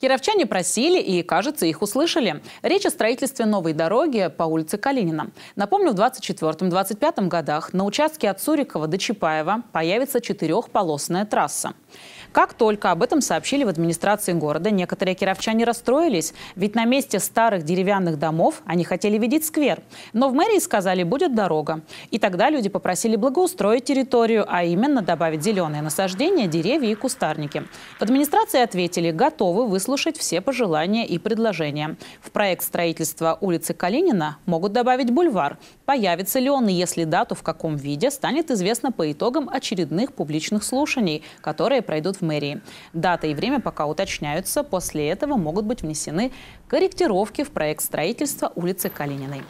Кировчане просили и, кажется, их услышали. Речь о строительстве новой дороги по улице Калинина. Напомню, в 24-25 годах на участке от Сурикова до Чапаева появится четырехполосная трасса. Как только об этом сообщили в администрации города, некоторые кировчане расстроились, ведь на месте старых деревянных домов они хотели видеть сквер. Но в мэрии сказали, будет дорога. И тогда люди попросили благоустроить территорию, а именно добавить зеленые насаждения, деревья и кустарники. В администрации ответили, готовы выслушать выслушать все пожелания и предложения. В проект строительства улицы Калинина могут добавить бульвар. Появится ли он, и если да, то в каком виде, станет известно по итогам очередных публичных слушаний, которые пройдут в мэрии. Дата и время пока уточняются. После этого могут быть внесены корректировки в проект строительства улицы Калининой.